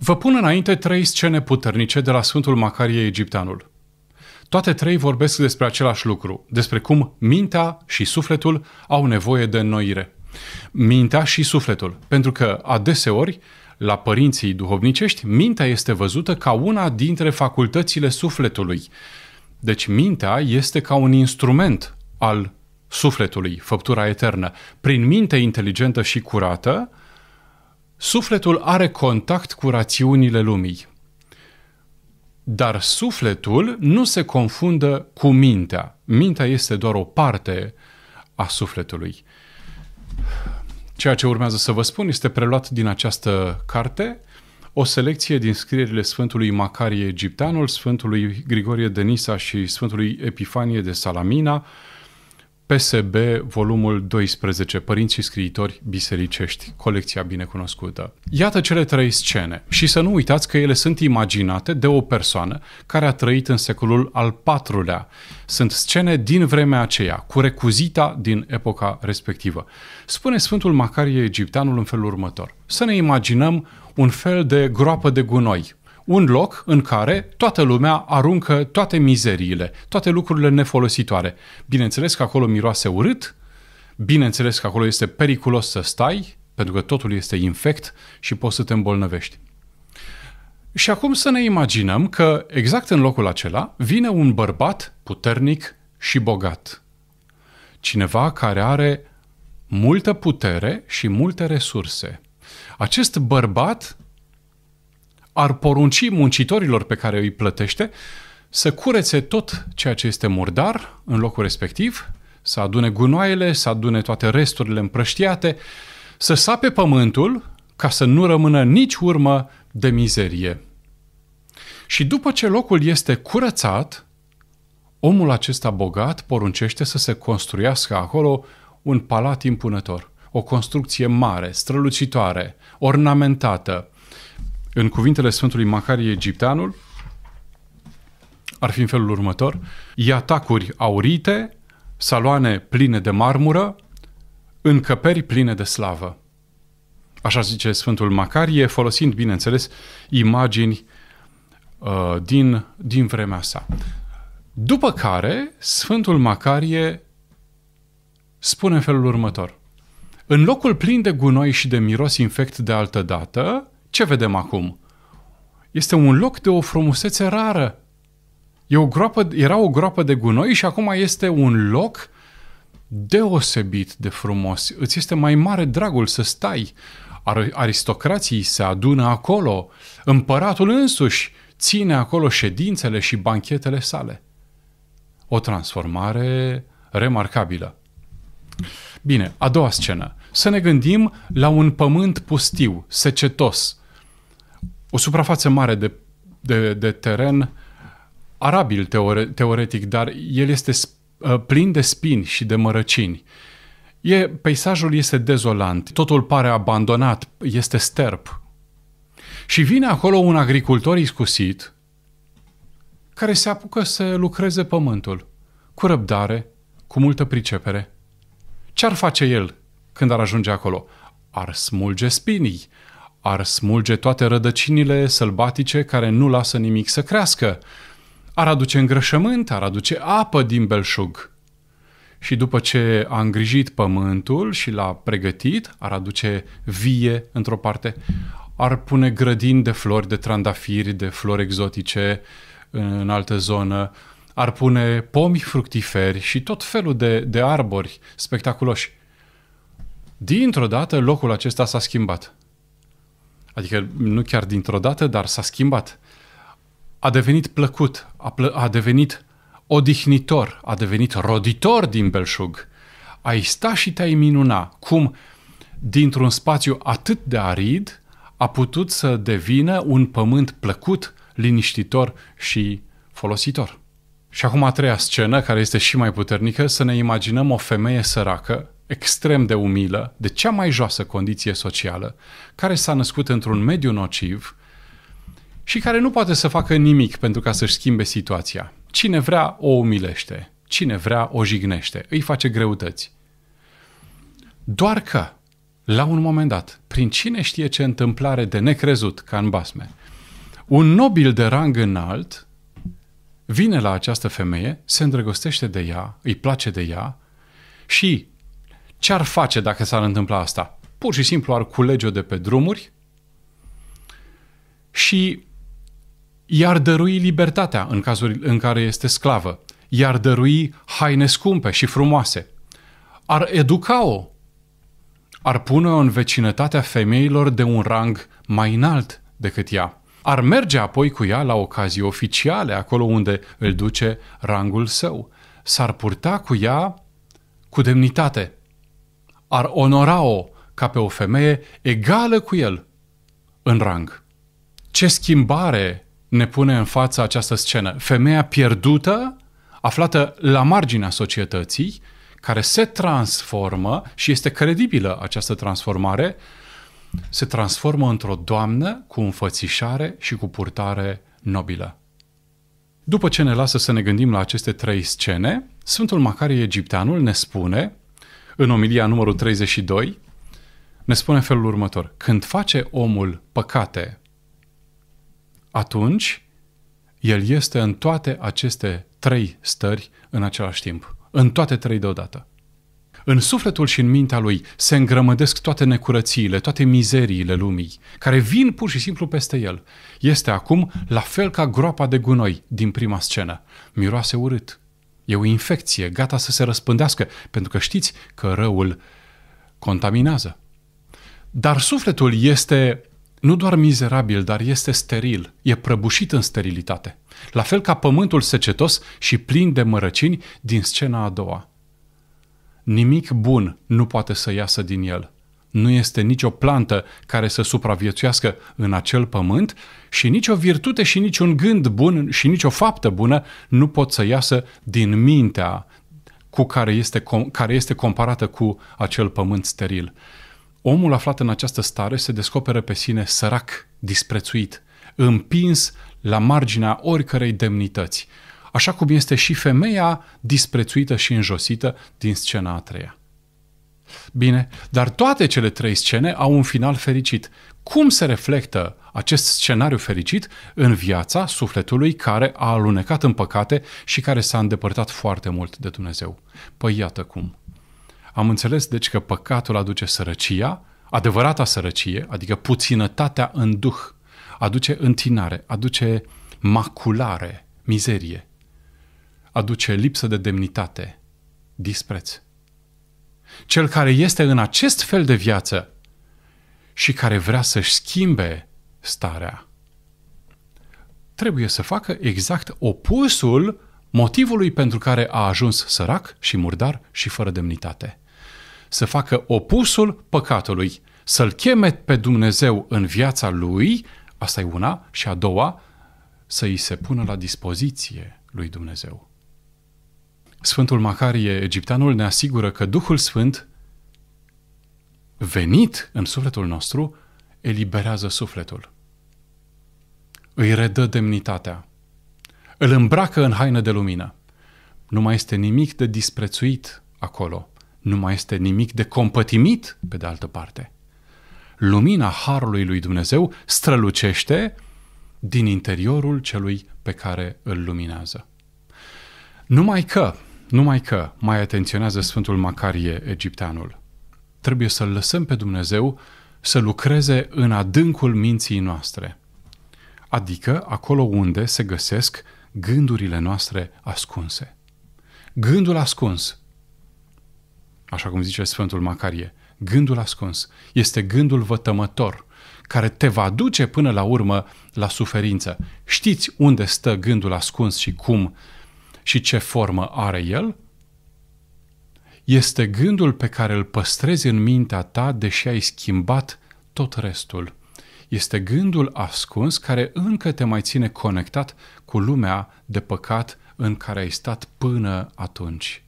Vă pun înainte trei scene puternice de la Sfântul Macarie Egipteanul. Toate trei vorbesc despre același lucru, despre cum mintea și sufletul au nevoie de înnoire. Mintea și sufletul, pentru că adeseori la părinții duhovnicești, mintea este văzută ca una dintre facultățile sufletului. Deci mintea este ca un instrument al sufletului, făptura eternă. Prin minte inteligentă și curată, Sufletul are contact cu rațiunile lumii. Dar sufletul nu se confundă cu mintea. Mintea este doar o parte a sufletului. Ceea ce urmează să vă spun este preluat din această carte, o selecție din scrierile Sfântului Macarie Egipteanul, Sfântului Grigorie de Nisa și Sfântului Epifanie de Salamina, PSB, volumul 12, Părinții Scriitori Bisericești, colecția binecunoscută. Iată cele trei scene și să nu uitați că ele sunt imaginate de o persoană care a trăit în secolul al IV-lea. Sunt scene din vremea aceea, cu recuzita din epoca respectivă. Spune Sfântul Macarie Egipteanul în felul următor. Să ne imaginăm un fel de groapă de gunoi, un loc în care toată lumea aruncă toate mizeriile, toate lucrurile nefolositoare. Bineînțeles că acolo miroase urât, bineînțeles că acolo este periculos să stai, pentru că totul este infect și poți să te îmbolnăvești. Și acum să ne imaginăm că exact în locul acela vine un bărbat puternic și bogat. Cineva care are multă putere și multe resurse. Acest bărbat ar porunci muncitorilor pe care îi plătește să curețe tot ceea ce este murdar în locul respectiv, să adune gunoaiele, să adune toate resturile împrăștiate, să sape pământul ca să nu rămână nici urmă de mizerie. Și după ce locul este curățat, omul acesta bogat poruncește să se construiască acolo un palat impunător, o construcție mare, strălucitoare, ornamentată, în cuvintele Sfântului Macarie Egipteanul, ar fi în felul următor, iatacuri aurite, saloane pline de marmură, încăperi pline de slavă. Așa zice Sfântul Macarie, folosind, bineînțeles, imagini uh, din, din vremea sa. După care, Sfântul Macarie spune în felul următor. În locul plin de gunoi și de miros infect de altă dată, ce vedem acum? Este un loc de o frumusețe rară. E o groapă, era o groapă de gunoi și acum este un loc deosebit de frumos. Îți este mai mare dragul să stai. Aristocrații se adună acolo. Împăratul însuși ține acolo ședințele și banchetele sale. O transformare remarcabilă. Bine, a doua scenă. Să ne gândim la un pământ pustiu, secetos, o suprafață mare de, de, de teren arabil teore, teoretic, dar el este uh, plin de spini și de mărăcini. E, peisajul este dezolant, totul pare abandonat, este sterp. Și vine acolo un agricultor iscusit care se apucă să lucreze pământul, cu răbdare, cu multă pricepere. Ce-ar face el când ar ajunge acolo? Ar smulge spinii, ar smulge toate rădăcinile sălbatice care nu lasă nimic să crească. Ar aduce îngrășământ, ar aduce apă din belșug. Și după ce a îngrijit pământul și l-a pregătit, ar aduce vie într-o parte, ar pune grădini de flori, de trandafiri, de flori exotice în altă zonă, ar pune pomi fructiferi și tot felul de, de arbori spectaculoși. Dintr-o dată, locul acesta s-a schimbat adică nu chiar dintr-o dată, dar s-a schimbat. A devenit plăcut, a, plă- a devenit odihnitor, a devenit roditor din belșug. Ai sta și te-ai minuna cum dintr-un spațiu atât de arid a putut să devină un pământ plăcut, liniștitor și folositor. Și acum a treia scenă, care este și mai puternică, să ne imaginăm o femeie săracă extrem de umilă, de cea mai joasă condiție socială, care s-a născut într-un mediu nociv și care nu poate să facă nimic pentru ca să-și schimbe situația. Cine vrea, o umilește. Cine vrea, o jignește. Îi face greutăți. Doar că, la un moment dat, prin cine știe ce întâmplare de necrezut, ca în basme, un nobil de rang înalt vine la această femeie, se îndrăgostește de ea, îi place de ea și ce-ar face dacă s-ar întâmpla asta? Pur și simplu ar culege-o de pe drumuri și i-ar dărui libertatea în cazul în care este sclavă, i-ar dărui haine scumpe și frumoase, ar educa-o, ar pune-o în vecinătatea femeilor de un rang mai înalt decât ea, ar merge apoi cu ea la ocazii oficiale, acolo unde îl duce rangul său, s-ar purta cu ea cu demnitate – ar onora-o ca pe o femeie egală cu el în rang. Ce schimbare ne pune în fața această scenă? Femeia pierdută, aflată la marginea societății, care se transformă și este credibilă această transformare, se transformă într-o doamnă cu înfățișare și cu purtare nobilă. După ce ne lasă să ne gândim la aceste trei scene, Sfântul Macarie Egipteanul ne spune în Omilia numărul 32, ne spune felul următor. Când face omul păcate, atunci el este în toate aceste trei stări în același timp. În toate trei deodată. În sufletul și în mintea lui se îngrămădesc toate necurățiile, toate mizeriile lumii, care vin pur și simplu peste el. Este acum la fel ca groapa de gunoi din prima scenă. Miroase urât, E o infecție, gata să se răspândească, pentru că știți că răul contaminează. Dar sufletul este nu doar mizerabil, dar este steril, e prăbușit în sterilitate. La fel ca pământul secetos și plin de mărăcini din scena a doua. Nimic bun nu poate să iasă din el – nu este nicio plantă care să supraviețuiască în acel pământ și nicio virtute și niciun gând bun și nicio faptă bună nu pot să iasă din mintea cu care este, care este comparată cu acel pământ steril. Omul aflat în această stare se descoperă pe sine sărac, disprețuit, împins la marginea oricărei demnități, așa cum este și femeia disprețuită și înjosită din scena a treia. Bine, dar toate cele trei scene au un final fericit. Cum se reflectă acest scenariu fericit în viața sufletului care a alunecat în păcate și care s-a îndepărtat foarte mult de Dumnezeu? Păi iată cum. Am înțeles deci că păcatul aduce sărăcia, adevărata sărăcie, adică puținătatea în duh, aduce întinare, aduce maculare, mizerie, aduce lipsă de demnitate, dispreț. Cel care este în acest fel de viață și care vrea să-și schimbe starea, trebuie să facă exact opusul motivului pentru care a ajuns sărac și murdar și fără demnitate. Să facă opusul păcatului, să-l cheme pe Dumnezeu în viața lui, asta e una, și a doua, să i se pună la dispoziție lui Dumnezeu. Sfântul Macarie Egipteanul ne asigură că Duhul Sfânt, venit în sufletul nostru, eliberează sufletul. Îi redă demnitatea. Îl îmbracă în haină de lumină. Nu mai este nimic de disprețuit acolo. Nu mai este nimic de compătimit pe de altă parte. Lumina harului lui Dumnezeu strălucește din interiorul celui pe care îl luminează. Numai că numai că, mai atenționează Sfântul Macarie Egipteanul, trebuie să-L lăsăm pe Dumnezeu să lucreze în adâncul minții noastre, adică acolo unde se găsesc gândurile noastre ascunse. Gândul ascuns, așa cum zice Sfântul Macarie, gândul ascuns este gândul vătămător, care te va duce până la urmă la suferință. Știți unde stă gândul ascuns și cum și ce formă are el? Este gândul pe care îl păstrezi în mintea ta, deși ai schimbat tot restul. Este gândul ascuns care încă te mai ține conectat cu lumea de păcat în care ai stat până atunci.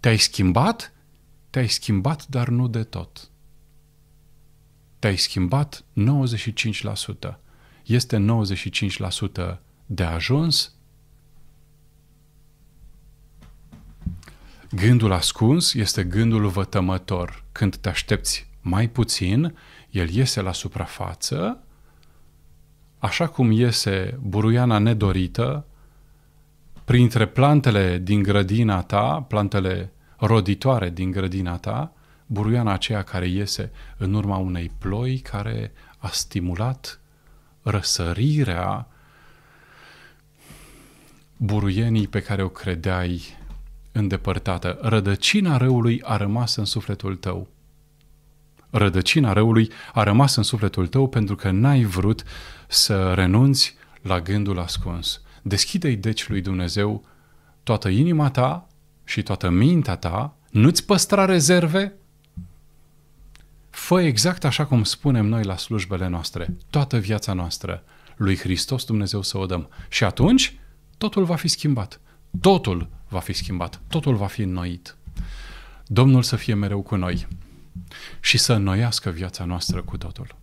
Te-ai schimbat? Te-ai schimbat, dar nu de tot. Te-ai schimbat 95%. Este 95% de ajuns, Gândul ascuns este gândul vătămător. Când te aștepți mai puțin, el iese la suprafață, așa cum iese buruiana nedorită, printre plantele din grădina ta, plantele roditoare din grădina ta, buruiana aceea care iese în urma unei ploi care a stimulat răsărirea buruienii pe care o credeai îndepărtată. Rădăcina răului a rămas în sufletul tău. Rădăcina răului a rămas în sufletul tău pentru că n-ai vrut să renunți la gândul ascuns. Deschide-i deci lui Dumnezeu toată inima ta și toată mintea ta, nu-ți păstra rezerve, fă exact așa cum spunem noi la slujbele noastre, toată viața noastră, lui Hristos Dumnezeu să o dăm. Și atunci, totul va fi schimbat. Totul va fi schimbat. Totul va fi înnoit. Domnul să fie mereu cu noi și să înnoiască viața noastră cu totul.